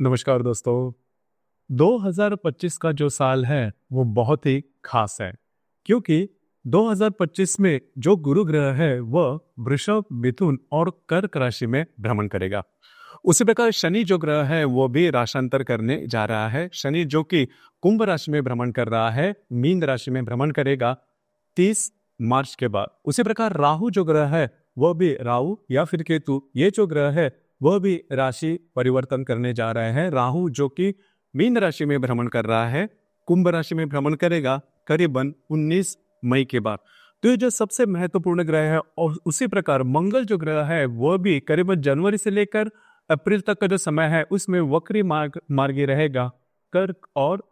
नमस्कार दोस्तों 2025 का जो साल है वो बहुत ही खास है क्योंकि 2025 में जो गुरु ग्रह है वह वृषभ मिथुन और कर्क राशि में भ्रमण करेगा उसी प्रकार शनि जो ग्रह है वो भी राशांतर करने जा रहा है शनि जो कि कुंभ राशि में भ्रमण कर रहा है मीन राशि में भ्रमण करेगा 30 मार्च के बाद उसी प्रकार राहु जो ग्रह है वह भी राहु या फिर केतु ये जो ग्रह है वह भी राशि परिवर्तन करने जा रहे हैं राहु जो कि मीन राशि में भ्रमण कर रहा है कुंभ राशि में भ्रमण करेगा करीबन 19 मई के बाद तो ये जो सबसे महत्वपूर्ण ग्रह है और उसी प्रकार मंगल जो ग्रह है वह भी करीबन जनवरी से लेकर अप्रैल तक का जो समय है उसमें वक्री मार्ग मार्गी रहेगा कर्क और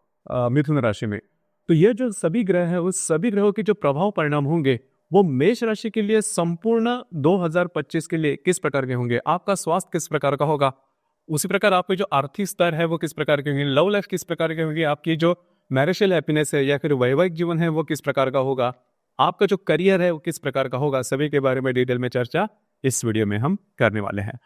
मिथुन राशि में तो ये जो सभी ग्रह है उस सभी ग्रहों के जो प्रभाव परिणाम होंगे वो मेष राशि के लिए संपूर्ण 2025 के लिए किस प्रकार के होंगे आपका स्वास्थ्य किस प्रकार का होगा उसी प्रकार आपके जो आर्थिक स्तर है वो किस प्रकार के होंगे लव लाइफ किस प्रकार के होंगे आपकी जो मैरिशल हैप्पीनेस है या फिर वैवाहिक जीवन है वो किस प्रकार का होगा आपका जो करियर है वो किस प्रकार का होगा सभी के बारे में डिटेल में चर्चा इस वीडियो में हम करने वाले हैं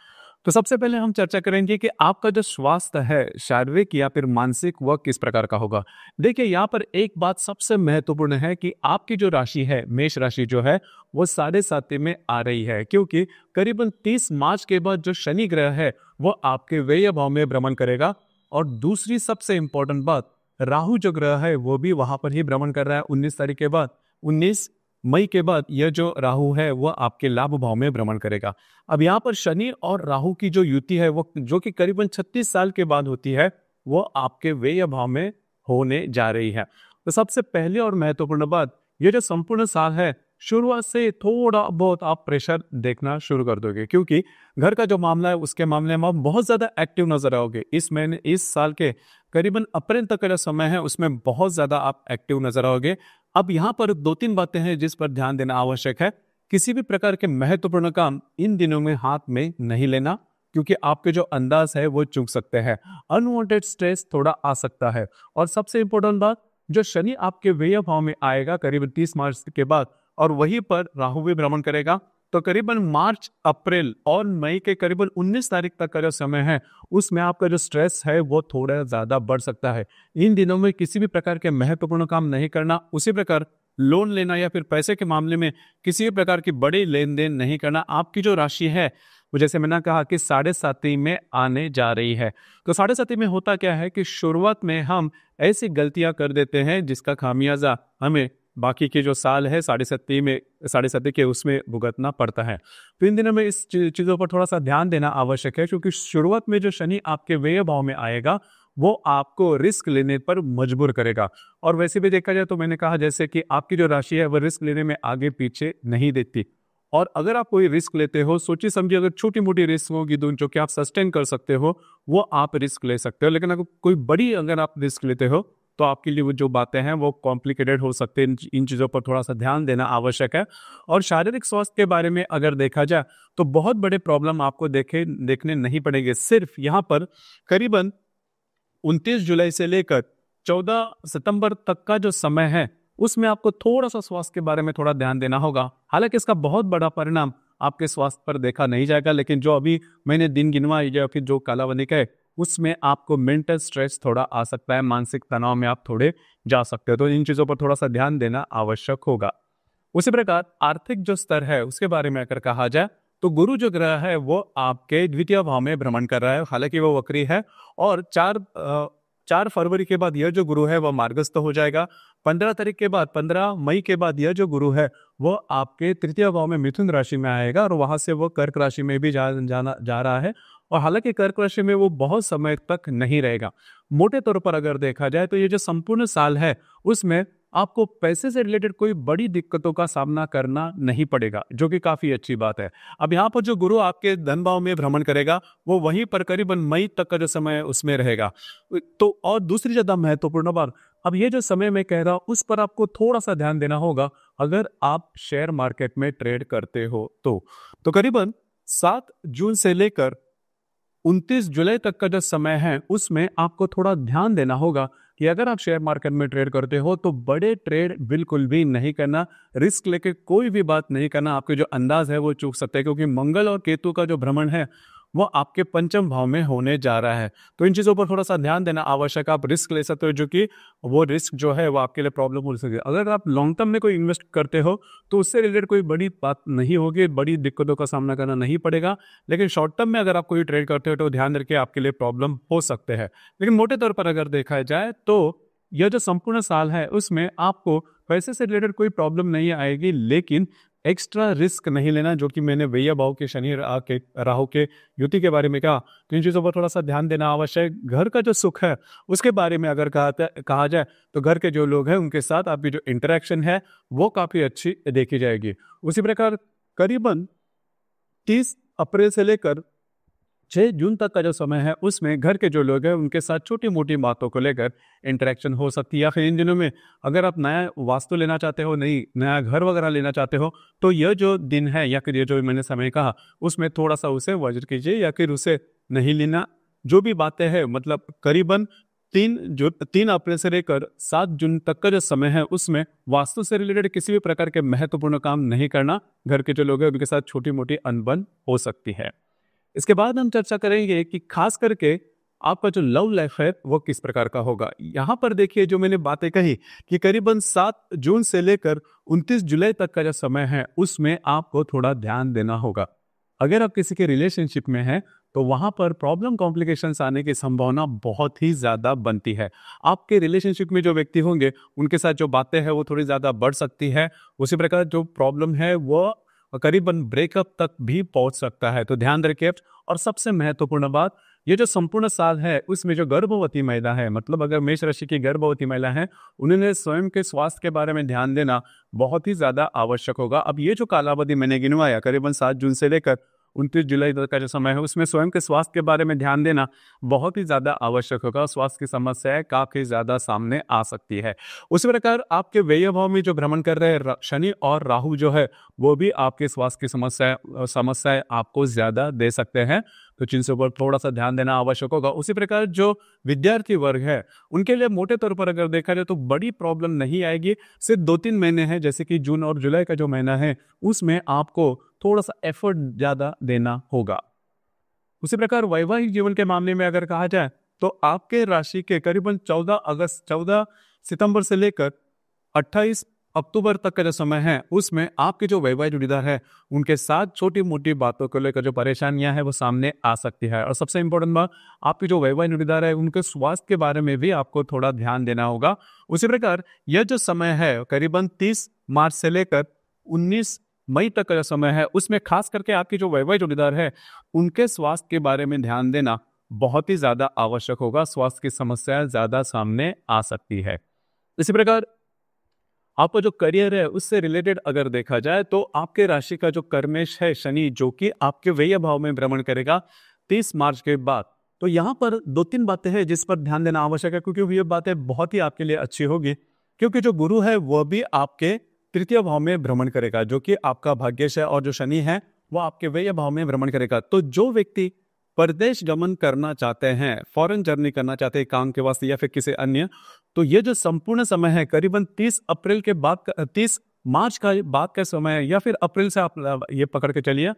तो सबसे पहले हम चर्चा करेंगे कि आपका जो स्वास्थ्य है शारीरिक या फिर मानसिक वह किस प्रकार का होगा देखिए यहाँ पर एक बात सबसे महत्वपूर्ण है कि आपकी जो राशि है मेष राशि जो है वो साढ़े सात में आ रही है क्योंकि करीबन 30 मार्च के बाद जो शनि ग्रह है वह आपके व्यय भाव में भ्रमण करेगा और दूसरी सबसे इंपॉर्टेंट बात राहु जो ग्रह है वो भी वहां पर ही भ्रमण कर रहा है उन्नीस तारीख के बाद उन्नीस मई के बाद यह जो राहु है वह आपके लाभ भाव में भ्रमण करेगा अब यहाँ पर शनि और राहु की जो युति है वो जो कि करीबन 36 साल के बाद होती है वह आपके व्यय भाव में होने जा रही है तो सबसे पहले और महत्वपूर्ण बात ये जो संपूर्ण साल है शुरुआत से थोड़ा बहुत आप प्रेशर देखना शुरू कर दोगे क्योंकि घर का जो मामला है उसके मामले में आप बहुत ज़्यादा एक्टिव नजर आओगे इस महीने इस साल के करीबन अप्रैल तक का जो समय है उसमें बहुत ज़्यादा आप एक्टिव नजर आओगे अब यहाँ पर दो तीन बातें हैं जिस पर ध्यान देना आवश्यक है किसी भी प्रकार के महत्वपूर्ण काम इन दिनों में हाथ में नहीं लेना क्योंकि आपके जो अंदाज है वो चूक सकते हैं अनवांटेड स्ट्रेस थोड़ा आ सकता है और सबसे इंपॉर्टेंट बात जो शनि आपके व्यय भाव में आएगा करीब 30 मार्च के बाद और वहीं पर राहु भी भ्रमण करेगा तो करीबन मार्च अप्रैल और मई के करीबन 19 तारीख तक का जो समय है उसमें आपका जो स्ट्रेस है वो थोड़ा ज़्यादा बढ़ सकता है इन दिनों में किसी भी प्रकार के महत्वपूर्ण काम नहीं करना उसी प्रकार लोन लेना या फिर पैसे के मामले में किसी भी प्रकार की बड़ी लेन देन नहीं करना आपकी जो राशि है वो जैसे मैंने कहा कि साढ़े साथी में आने जा रही है तो साढ़े साथी में होता क्या है कि शुरुआत में हम ऐसी गलतियां कर देते हैं जिसका खामियाजा हमें बाकी के जो साल है साढ़े सत्ती में साढ़े सत्ती के उसमें भुगतना पड़ता है तो इन दिनों में इस चीज़ों पर थोड़ा सा ध्यान देना आवश्यक है क्योंकि शुरुआत में जो शनि आपके व्यय भाव में आएगा वो आपको रिस्क लेने पर मजबूर करेगा और वैसे भी देखा जाए तो मैंने कहा जैसे कि आपकी जो राशि है वह रिस्क लेने में आगे पीछे नहीं देती और अगर आप कोई रिस्क लेते हो सोची समझिए अगर छोटी मोटी रिस्क होगी दोनों तो जो कि आप सस्टेन कर सकते हो वो आप रिस्क ले सकते हो लेकिन अगर कोई बड़ी अगर आप रिस्क लेते हो तो आपके लिए वो जो बातें हैं वो कॉम्प्लिकेटेड हो सकते हैं इन चीज़ों पर थोड़ा सा ध्यान देना आवश्यक है और शारीरिक स्वास्थ्य के बारे में अगर देखा जाए तो बहुत बड़े प्रॉब्लम आपको देखे देखने नहीं पड़ेंगे सिर्फ यहाँ पर करीबन उनतीस जुलाई से लेकर चौदह सितंबर तक का जो समय है उसमें आपको थोड़ा सा स्वास्थ्य के बारे में थोड़ा ध्यान देना होगा हालांकि इसका बहुत बड़ा परिणाम आपके स्वास्थ्य पर देखा नहीं जाएगा लेकिन जो अभी मैंने दिन गिनवा या फिर जो कालावनिक है उसमें आपको मेंटल स्ट्रेस थोड़ा आ सकता है मानसिक तनाव में आप थोड़े जा सकते हो तो इन चीज़ों पर थोड़ा सा ध्यान देना आवश्यक होगा उसी प्रकार आर्थिक जो स्तर है उसके बारे में अगर कहा जाए तो गुरु जो ग्रह है वो आपके द्वितीय भाव में भ्रमण कर रहा है हालांकि वो वक्री है और चार चार फरवरी के बाद यह जो गुरु है वह मार्गस्थ हो जाएगा पंद्रह तारीख के बाद पंद्रह मई के बाद यह जो गुरु है वह आपके तृतीय भाव में मिथुन राशि में आएगा और वहां से वह कर्क राशि में भी जा, जाना जा रहा है और हालांकि कर्क राशि में वो बहुत समय तक नहीं रहेगा मोटे तौर पर अगर देखा जाए तो ये जो संपूर्ण साल है उसमें आपको पैसे से रिलेटेड कोई बड़ी दिक्कतों का सामना करना नहीं पड़ेगा जो कि काफी अच्छी बात है अब यहाँ पर जो गुरु आपके धन भाव में भ्रमण करेगा वो वहीं पर करीबन मई तक का जो समय उसमें रहेगा तो और दूसरी ज्यादा महत्वपूर्ण बात अब ये जो समय मैं कह रहा हूँ उस पर आपको थोड़ा सा ध्यान देना होगा अगर आप शेयर मार्केट में ट्रेड करते हो तो, तो करीबन सात जून से लेकर उनतीस जुलाई तक का जो समय है उसमें आपको थोड़ा ध्यान देना होगा कि अगर आप शेयर मार्केट में ट्रेड करते हो तो बड़े ट्रेड बिल्कुल भी नहीं करना रिस्क लेके कोई भी बात नहीं करना आपके जो अंदाज है वो चूक सकते हैं क्योंकि मंगल और केतु का जो भ्रमण है वो आपके पंचम भाव में होने जा रहा है तो इन चीज़ों पर थोड़ा सा ध्यान देना आवश्यक आप रिस्क ले सकते हो जो कि वो रिस्क जो है वो आपके लिए प्रॉब्लम हो सकती है अगर आप लॉन्ग टर्म में कोई इन्वेस्ट करते हो तो उससे रिलेटेड कोई बड़ी बात नहीं होगी बड़ी दिक्कतों का सामना करना नहीं पड़ेगा लेकिन शॉर्ट टर्म में अगर आप कोई ट्रेड करते हो तो ध्यान रखिए आपके लिए प्रॉब्लम हो सकते हैं लेकिन मोटे तौर पर अगर देखा जाए तो यह जो संपूर्ण साल है उसमें आपको पैसे से रिलेटेड कोई प्रॉब्लम नहीं आएगी लेकिन एक्स्ट्रा रिस्क नहीं लेना जो कि मैंने वैया भाव के शनि के राहु के युति के बारे में कहा तो इन चीज़ों पर थोड़ा सा ध्यान देना आवश्यक है घर का जो सुख है उसके बारे में अगर कहा कहा जाए तो घर के जो लोग हैं उनके साथ आपकी जो इंटरेक्शन है वो काफ़ी अच्छी देखी जाएगी उसी प्रकार करीबन तीस अप्रैल से लेकर छः जून तक का जो समय है उसमें घर के जो लोग हैं उनके साथ छोटी मोटी बातों को लेकर इंटरेक्शन हो सकती है या फिर इन दिनों में अगर आप नया वास्तु लेना चाहते हो नई नया घर वगैरह लेना चाहते हो तो यह जो दिन है या फिर ये जो मैंने समय कहा उसमें थोड़ा सा उसे वज्र कीजिए या फिर उसे नहीं लेना जो भी बातें हैं मतलब करीबन तीन जो तीन अप्रैल से लेकर सात जून तक का जो समय है उसमें वास्तु से रिलेटेड किसी भी प्रकार के महत्वपूर्ण काम नहीं करना घर के जो लोग हैं उनके साथ छोटी मोटी अनबन हो सकती है इसके बाद हम चर्चा करेंगे कि खास करके आपका जो लव लाइफ है वो किस प्रकार का होगा यहाँ पर देखिए जो मैंने बातें कही कि करीबन सात जून से लेकर उनतीस जुलाई तक का जो समय है उसमें आपको थोड़ा ध्यान देना होगा अगर आप किसी के रिलेशनशिप में हैं तो वहाँ पर प्रॉब्लम कॉम्प्लिकेशन आने की संभावना बहुत ही ज़्यादा बनती है आपके रिलेशनशिप में जो व्यक्ति होंगे उनके साथ जो बातें हैं वो थोड़ी ज़्यादा बढ़ सकती है उसी प्रकार जो प्रॉब्लम है वो और करीबन ब्रेकअप तक भी पहुंच सकता है तो ध्यान रखिए और सबसे महत्वपूर्ण बात ये जो संपूर्ण साल है उसमें जो गर्भवती महिला है मतलब अगर मेष राशि की गर्भवती महिला है उन्हें स्वयं के स्वास्थ्य के बारे में ध्यान देना बहुत ही ज्यादा आवश्यक होगा अब ये जो कालावधि मैंने गिनवाया करीबन सात जून से लेकर उनतीस जुलाई तक का जो समय है उसमें स्वयं के स्वास्थ्य के बारे में ध्यान देना बहुत ही ज़्यादा आवश्यक होगा स्वास्थ्य की समस्याएं काफ़ी ज़्यादा सामने आ सकती है उसी प्रकार आपके व्यय भाव में जो भ्रमण कर रहे हैं शनि और राहु जो है वो भी आपके स्वास्थ्य की समस्या समस्याएं आपको ज़्यादा दे सकते हैं तो चीज़ से ऊपर थोड़ा सा ध्यान देना आवश्यक होगा उसी प्रकार जो विद्यार्थी वर्ग है उनके लिए मोटे तौर पर अगर देखा जाए तो बड़ी प्रॉब्लम नहीं आएगी सिर्फ दो तीन महीने हैं जैसे कि जून और जुलाई का जो महीना है उसमें आपको थोड़ा सा एफर्ट ज़्यादा देना होगा उसी प्रकार वैवाहिक जीवन के मामले में अगर कहा जाए तो आपके राशि के करीबन 14 अगस्त 14 सितंबर से लेकर 28 अक्टूबर तक का जो समय है उसमें आपके जो वैवाहिक जुड़ीदार है उनके साथ छोटी मोटी बातों को लेकर जो परेशानियां हैं वो सामने आ सकती है और सबसे इंपॉर्टेंट बात आपके जो वैवाहिक जुड़ीदार है उनके स्वास्थ्य के बारे में भी आपको थोड़ा ध्यान देना होगा उसी प्रकार यह जो समय है करीबन तीस मार्च से लेकर उन्नीस मई तक का जो समय है उसमें खास करके आपके जो वैवाहिक जुड़ीदार है उनके स्वास्थ्य के बारे में ध्यान देना बहुत ही ज्यादा आवश्यक होगा स्वास्थ्य की समस्या ज्यादा सामने आ सकती है इसी प्रकार आपका जो करियर है उससे रिलेटेड अगर देखा जाए तो आपके राशि का जो कर्मेश है शनि जो कि आपके व्यय भाव में भ्रमण करेगा तीस मार्च के बाद तो यहाँ पर दो तीन बातें हैं जिस पर ध्यान देना आवश्यक है क्योंकि ये बातें बहुत ही आपके लिए अच्छी होगी क्योंकि जो गुरु है वह भी आपके तृतीय भाव में भ्रमण करेगा जो कि आपका भाग्यश है और जो शनि है वह आपके व्यय भाव में भ्रमण करेगा तो जो व्यक्ति परदेश गमन करना चाहते हैं फॉरेन जर्नी करना चाहते हैं काम के वास्ते या फिर किसी अन्य तो ये जो संपूर्ण समय है करीबन 30 अप्रैल के बाद 30 मार्च का बाद का समय है या फिर अप्रैल से आप ये पकड़ के चलिए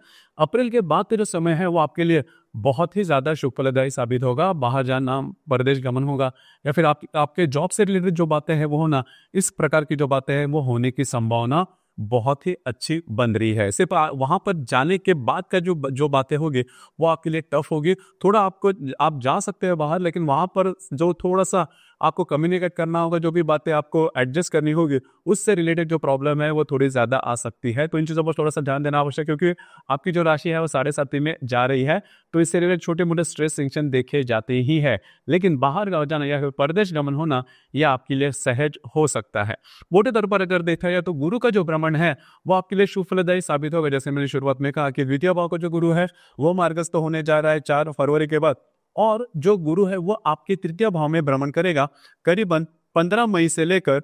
अप्रैल के बाद का जो समय है वो आपके लिए बहुत ही ज़्यादा शुभ फलदायी साबित होगा बाहर जाना परदेश गमन होगा या फिर आप, आपके जॉब से रिलेटेड जो बातें हैं वो होना इस प्रकार की जो बातें हैं वो होने की संभावना बहुत ही अच्छी बन रही है सिर्फ वहाँ पर जाने के बाद का जो जो बातें होगी वो आपके लिए टफ होगी थोड़ा आपको आप जा सकते हैं बाहर लेकिन वहाँ पर जो थोड़ा सा आपको कम्युनिकेट करना होगा जो भी बातें आपको एडजस्ट करनी होगी उससे रिलेटेड जो प्रॉब्लम है वो थोड़ी ज़्यादा आ सकती है तो इन चीज़ों पर थोड़ा सा ध्यान देना आवश्यक है क्योंकि आपकी जो राशि है वो साढ़े साथी में जा रही है तो इससे रिलेटेड छोटे मोटे स्ट्रेस सिंक्शन देखे जाते ही है लेकिन बाहर जाना या फिर परदेश गमन होना यह आपके लिए सहज हो सकता है मोटे तौर पर अगर देखा जाए तो गुरु का जो भ्रमण है वो आपके लिए शुभफलदायी साबित होगा जैसे मैंने शुरुआत में कहा कि द्वितीय भाव का जो गुरु है वो मार्गस्थ होने जा रहा है चार फरवरी के बाद और जो गुरु है वो आपके तृतीय भाव में भ्रमण करेगा करीबन पंद्रह मई से लेकर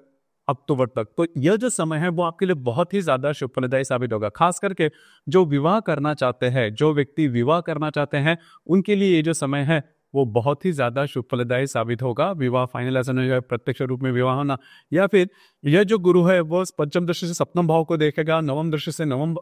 अक्टूबर तक तो यह जो समय है वो आपके लिए बहुत ही ज्यादा शुभ फलदायी साबित होगा खास करके जो विवाह करना चाहते हैं जो व्यक्ति विवाह करना चाहते हैं उनके लिए ये जो समय है वो बहुत ही ज्यादा शुभ फलदायी साबित होगा विवाह फाइनल ऐसा नहीं प्रत्यक्ष रूप में विवाह होना या फिर यह जो गुरु है वह पंचम दृष्टि से सप्तम भाव को देखेगा नवम दृष्टि से नवम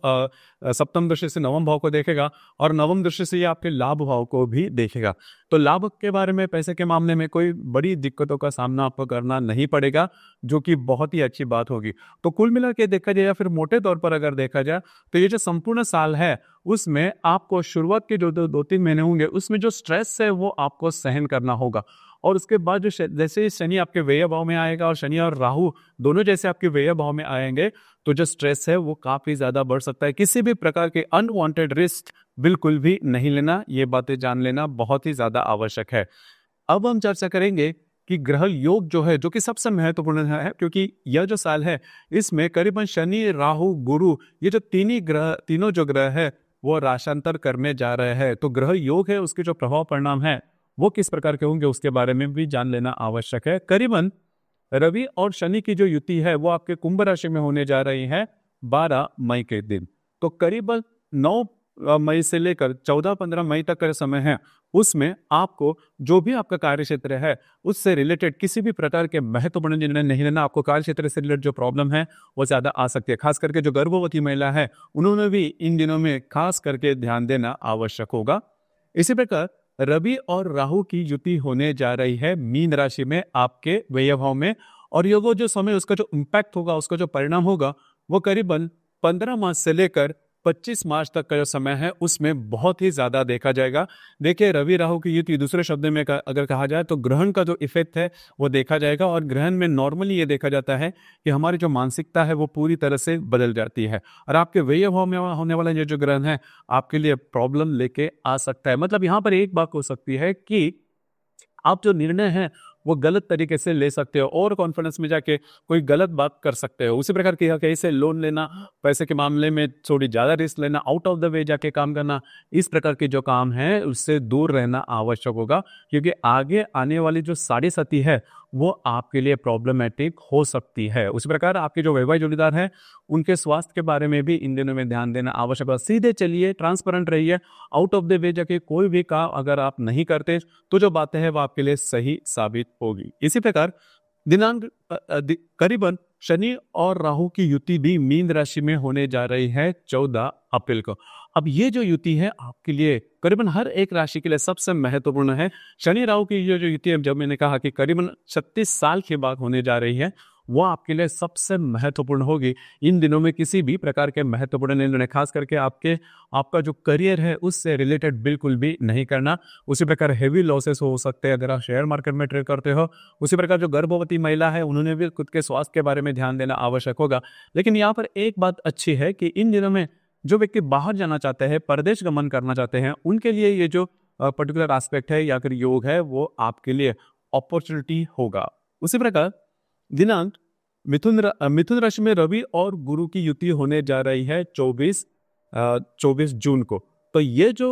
सप्तम दृष्टि से नवम भाव को देखेगा और नवम दृष्टि से यह आपके लाभ भाव को भी देखेगा तो लाभ के बारे में पैसे के मामले में कोई बड़ी दिक्कतों का सामना आपको करना नहीं पड़ेगा जो कि बहुत ही अच्छी बात होगी तो कुल मिला के देखा जाए या फिर मोटे तौर पर अगर देखा जाए तो ये जो संपूर्ण साल है उसमें आपको शुरुआत के जो दो तीन महीने होंगे उसमें जो स्ट्रेस है वो आपको सहन करना होगा और उसके बाद जो जैसे शनि आपके व्यय भाव में आएगा और शनि और राहु दोनों जैसे आपके व्यय भाव में आएंगे तो जो स्ट्रेस है वो काफ़ी ज़्यादा बढ़ सकता है किसी भी प्रकार के अनवांटेड रिस्क बिल्कुल भी नहीं लेना ये बातें जान लेना बहुत ही ज़्यादा आवश्यक है अब हम चर्चा करेंगे कि ग्रह योग जो है जो कि सबसे महत्वपूर्ण तो है क्योंकि यह जो साल है इसमें करीबन शनि राहु गुरु ये जो तीन ही ग्रह तीनों जो ग्रह है वो राशांतर करने जा रहे हैं तो ग्रह योग है उसके जो प्रभाव परिणाम है वो किस प्रकार के होंगे उसके बारे में भी जान लेना आवश्यक है करीबन रवि और शनि की जो युति है वो आपके कुंभ राशि में होने जा रही है 12 मई के दिन तो करीबन नौ मई से लेकर चौदह पंद्रह मई तक का समय है उसमें आपको जो भी आपका कार्य क्षेत्र है उससे रिलेटेड किसी भी प्रकार के महत्वपूर्ण निर्णय नहीं लेना आपको कार्य क्षेत्र से रिलेटेड जो प्रॉब्लम है वो ज़्यादा आ सकती है खास करके जो गर्भवती महिला है उन्होंने भी इन दिनों में खास करके ध्यान देना आवश्यक होगा इसी प्रकार रवि और राहु की युति होने जा रही है मीन राशि में आपके भाव में और ये वो जो समय उसका जो इम्पैक्ट होगा उसका जो परिणाम होगा वो करीबन पंद्रह मास से लेकर 25 मार्च तक का जो समय है उसमें बहुत ही ज़्यादा देखा जाएगा देखिए रवि राहु की युति दूसरे शब्द में अगर कहा जाए तो ग्रहण का जो इफेक्ट है वो देखा जाएगा और ग्रहण में नॉर्मली ये देखा जाता है कि हमारी जो मानसिकता है वो पूरी तरह से बदल जाती है और आपके व्यय होने वाला ये जो ग्रहण है आपके लिए प्रॉब्लम लेके आ सकता है मतलब यहाँ पर एक बात हो सकती है कि आप जो निर्णय है वो गलत तरीके से ले सकते हो और कॉन्फिडेंस में जाके कोई गलत बात कर सकते हो उसी प्रकार की कैसे लोन लेना पैसे के मामले में थोड़ी ज़्यादा रिस्क लेना आउट ऑफ द वे जाके काम करना इस प्रकार के जो काम है उससे दूर रहना आवश्यक होगा क्योंकि आगे आने वाली जो साढ़े साथी है वो आपके लिए प्रॉब्लमेटिक हो सकती है उसी प्रकार आपके जो वैवाहिक जोड़ीदार हैं उनके स्वास्थ्य के बारे में भी इन दिनों में ध्यान देना आवश्यक है सीधे चलिए ट्रांसपेरेंट रहिए आउट ऑफ द वे जाके कोई भी काम अगर आप नहीं करते तो जो बातें हैं वो आपके लिए सही साबित होगी इसी प्रकार दिनांक करीबन शनि और राहु की युति भी मीन राशि में होने जा रही है चौदह अप्रैल को अब ये जो युति है आपके लिए करीबन हर एक राशि के लिए सबसे महत्वपूर्ण है शनि राहु की ये जो युति है जब मैंने कहा कि करीबन छत्तीस साल के बाद होने जा रही है वो आपके लिए सबसे महत्वपूर्ण होगी इन दिनों में किसी भी प्रकार के महत्वपूर्ण निर्णय खास करके आपके आपका जो करियर है उससे रिलेटेड बिल्कुल भी नहीं करना उसी प्रकार हेवी लॉसेस हो सकते हैं अगर आप शेयर मार्केट में ट्रेड करते हो उसी प्रकार जो गर्भवती महिला है उन्होंने भी खुद के स्वास्थ्य के बारे में ध्यान देना आवश्यक होगा लेकिन यहाँ पर एक बात अच्छी है कि इन दिनों में जो व्यक्ति बाहर जाना चाहते हैं परदेश गमन करना चाहते हैं उनके लिए ये जो पर्टिकुलर एस्पेक्ट है या फिर योग है वो आपके लिए अपॉर्चुनिटी होगा उसी प्रकार दिनांक मिथुन मिथुन राशि में रवि और गुरु की युति होने जा रही है 24 24 जून को तो ये जो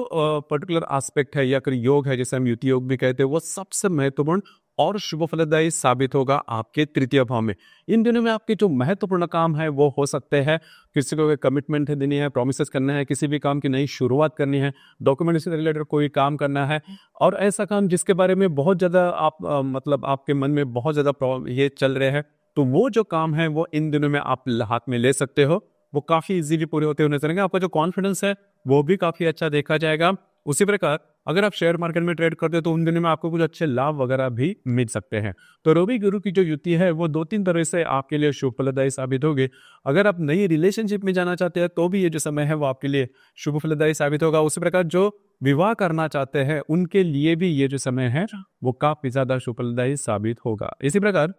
पर्टिकुलर एस्पेक्ट है या फिर योग है जैसे हम युति योग भी कहते हैं वो सबसे महत्वपूर्ण और शुभ फलदायी साबित होगा आपके तृतीय भाव में इन दिनों में आपके जो महत्वपूर्ण काम है वो हो सकते हैं किसी को कमिटमेंट देनी है प्रोमिस करना है किसी भी काम की नई शुरुआत करनी है डॉक्यूमेंट से रिलेटेड कोई काम करना है और ऐसा काम जिसके बारे में बहुत ज़्यादा आप आ, मतलब आपके मन में बहुत ज़्यादा ये चल रहे हैं तो वो जो काम है वो इन दिनों में आप हाथ में ले सकते हो वो काफ़ी इजीली पूरे होते हुए नजर आएंगे आपका जो कॉन्फिडेंस है वो भी काफ़ी अच्छा देखा जाएगा उसी प्रकार अगर आप शेयर मार्केट में ट्रेड करते हो तो उन दिनों में आपको कुछ अच्छे लाभ वगैरह भी मिल सकते हैं तो रोबी गुरु की जो युति है वो दो तीन तरह से आपके लिए शुभ फलदायी साबित होगी अगर आप नई रिलेशनशिप में जाना चाहते हैं तो भी ये जो समय है वो आपके लिए शुभ फलदायी साबित होगा उसी प्रकार जो विवाह करना चाहते हैं उनके लिए भी ये जो समय है वो काफी ज्यादा शुभ फलदायी साबित होगा इसी प्रकार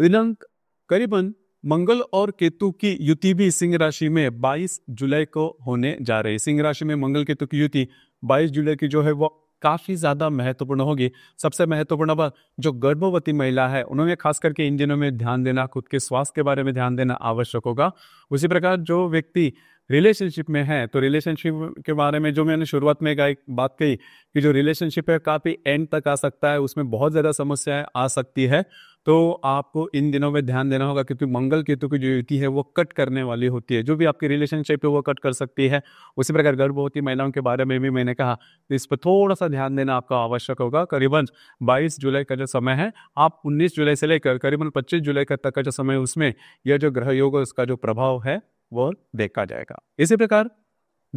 दिनांक करीबन मंगल और केतु की युति भी सिंह राशि में 22 जुलाई को होने जा रही है सिंह राशि में मंगल केतु की युति 22 जुलाई की जो है वो काफ़ी ज़्यादा महत्वपूर्ण होगी सबसे महत्वपूर्ण बात जो गर्भवती महिला है उन्होंने खास करके इन दिनों में ध्यान देना खुद के स्वास्थ्य के बारे में ध्यान देना आवश्यक होगा उसी प्रकार जो व्यक्ति रिलेशनशिप में है तो रिलेशनशिप के बारे में जो मैंने शुरुआत में एक बात कही कि जो रिलेशनशिप है काफ़ी एंड तक आ सकता है उसमें बहुत ज़्यादा समस्याएं आ सकती है तो आपको इन दिनों में ध्यान देना होगा क्योंकि मंगल केतु की जो युति है वो कट करने वाली होती है जो भी आपकी रिलेशनशिप है वो कट कर सकती है उसी प्रकार गर्भवती महिलाओं के बारे में भी मैंने कहा तो इस पर थोड़ा सा ध्यान देना आपका आवश्यक होगा करीबन 22 जुलाई का जो समय है आप 19 जुलाई से लेकर करीबन 25 जुलाई तक का जो समय उसमें यह जो ग्रह योग उसका जो प्रभाव है वो देखा जाएगा इसी प्रकार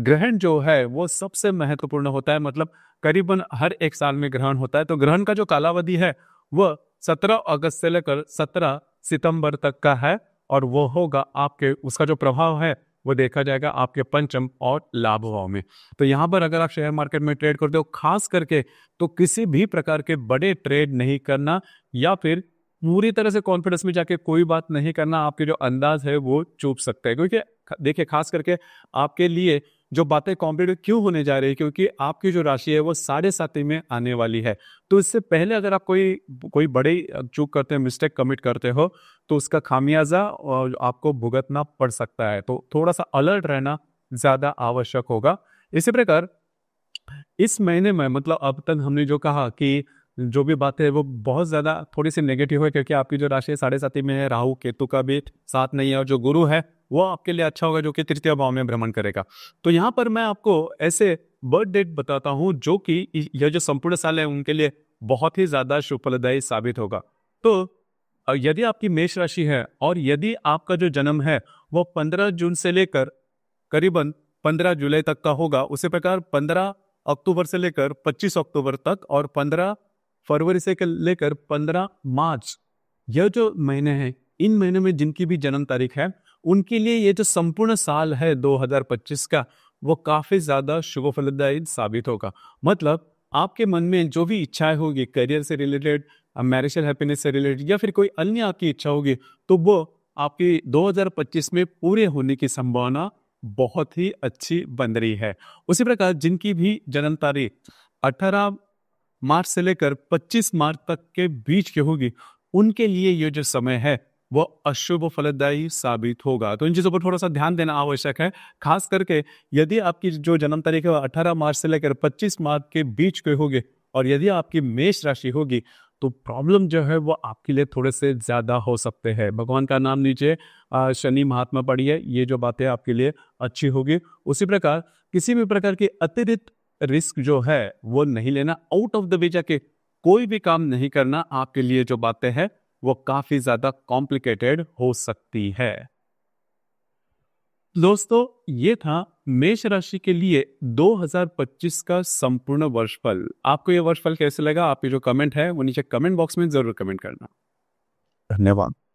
ग्रहण जो है वो सबसे महत्वपूर्ण होता है मतलब करीबन हर एक साल में ग्रहण होता है तो ग्रहण का जो कालावधि है वह 17 अगस्त से लेकर 17 सितंबर तक का है और वो होगा आपके उसका जो प्रभाव है वो देखा जाएगा आपके पंचम और लाभ भाव में तो यहाँ पर अगर आप शेयर मार्केट में ट्रेड करते हो खास करके तो किसी भी प्रकार के बड़े ट्रेड नहीं करना या फिर पूरी तरह से कॉन्फिडेंस में जाके कोई बात नहीं करना आपके जो अंदाज है वो चूप सकता है क्योंकि देखिए खास करके आपके लिए जो बातें कॉम्पिटेटिव क्यों होने जा रही है क्योंकि आपकी जो राशि है वो साढ़े साथी में आने वाली है तो इससे पहले अगर आप कोई कोई बड़े चूक करते हैं मिस्टेक कमिट करते हो तो उसका खामियाजा आपको भुगतना पड़ सकता है तो थोड़ा सा अलर्ट रहना ज़्यादा आवश्यक होगा इसी प्रकार इस महीने में मतलब अब तक हमने जो कहा कि जो भी बातें है वो बहुत ज़्यादा थोड़ी सी नेगेटिव है क्योंकि आपकी जो राशि है साढ़े साथी में है राहु केतु का भी साथ नहीं है और जो गुरु है वो आपके लिए अच्छा होगा जो कि तृतीय भाव में भ्रमण करेगा तो यहाँ पर मैं आपको ऐसे बर्थ डेट बताता हूँ जो कि यह जो संपूर्ण साल है उनके लिए बहुत ही ज़्यादा सुफलदायी साबित होगा तो यदि आपकी मेष राशि है और यदि आपका जो जन्म है वो पंद्रह जून से लेकर करीबन पंद्रह जुलाई तक का होगा उसी प्रकार पंद्रह अक्टूबर से लेकर पच्चीस अक्टूबर तक और पंद्रह फरवरी से लेकर पंद्रह मार्च यह जो महीने हैं इन महीने में जिनकी भी जन्म तारीख है उनके लिए ये जो संपूर्ण साल है 2025 का वो काफ़ी ज़्यादा शुभ फलदायी साबित होगा मतलब आपके मन में जो भी इच्छाएं होगी करियर से रिलेटेड मैरिशल हैप्पीनेस से रिलेटेड या फिर कोई अन्य आपकी इच्छा होगी तो वो आपकी 2025 में पूरे होने की संभावना बहुत ही अच्छी बन रही है उसी प्रकार जिनकी भी जन्म तारीख 18 मार्च से लेकर 25 मार्च तक के बीच की होगी उनके लिए ये जो समय है वो अशुभ फलदायी साबित होगा तो इन चीज़ों पर थोड़ा सा ध्यान देना आवश्यक है खास करके यदि आपकी जो जन्म तारीख है वह अठारह मार्च से लेकर पच्चीस मार्च के बीच के होगी और यदि आपकी मेष राशि होगी तो प्रॉब्लम जो है वो आपके लिए थोड़े से ज़्यादा हो सकते हैं भगवान का नाम नीचे शनि महात्मा पढ़िए ये जो बातें आपके लिए अच्छी होगी उसी प्रकार किसी भी प्रकार की अतिरिक्त रिस्क जो है वो नहीं लेना आउट ऑफ द वे जाके कोई भी काम नहीं करना आपके लिए जो बातें हैं वो काफी ज्यादा कॉम्प्लिकेटेड हो सकती है दोस्तों ये था मेष राशि के लिए 2025 का संपूर्ण वर्षफल आपको यह वर्षफल कैसे लगा आपके जो कमेंट है वो नीचे कमेंट बॉक्स में जरूर कमेंट करना धन्यवाद